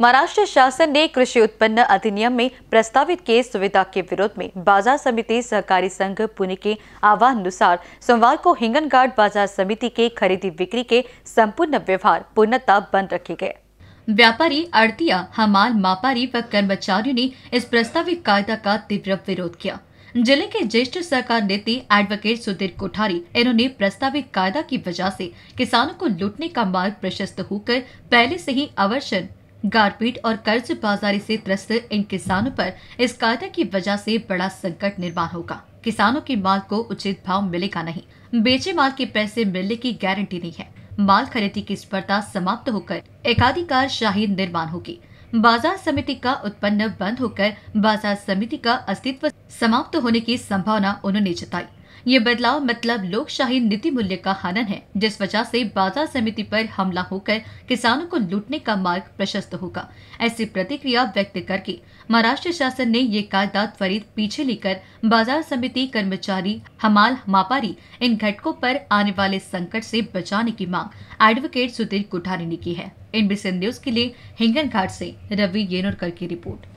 महाराष्ट्र शासन ने कृषि उत्पन्न अधिनियम में प्रस्तावित केस सुविधा के विरोध में बाजार समिति सहकारी संघ पुणे के आह्वानुसार सोमवार को हिंगनघाट बाजार समिति के खरीदी बिक्री के संपूर्ण व्यवहार पूर्णतः बंद रखे गए व्यापारी अड़तिया हमाल मापारी व कर्मचारियों ने इस प्रस्तावित कायदा का तीव्र विरोध किया जिले के ज्येष्ठ सरकार नेता एडवोकेट सुधीर कोठारी इन्होंने प्रस्तावित कायदा की वजह से किसानों को लूटने का मार्ग प्रशस्त होकर पहले से ही अवर्षण गारपीट और कर्ज बाजारी से त्रस्त इन किसानों पर इस कायदा की वजह से बड़ा संकट निर्माण होगा किसानों के माल को उचित भाव मिलेगा नहीं बेचे माल के पैसे मिलने की गारंटी नहीं है माल खरीदी की स्पर्धा समाप्त होकर एकाधिकार शाही निर्माण होगी बाजार समिति का उत्पन्न बंद होकर बाजार समिति का अस्तित्व समाप्त होने की संभावना उन्होंने जताई ये बदलाव मतलब लोकशाही नीति मूल्य का हनन है जिस वजह से बाजार समिति पर हमला होकर किसानों को लूटने का मार्ग प्रशस्त होगा ऐसी प्रतिक्रिया व्यक्त करके महाराष्ट्र शासन ने ये कायदा त्वरित पीछे लेकर बाजार समिति कर्मचारी हमाल मापारी इन घटकों पर आने वाले संकट से बचाने की मांग एडवोकेट सुधीर कोठारी ने की है इनबी न्यूज के लिए हिंगन घाट ऐसी रवि येनोरकर की रिपोर्ट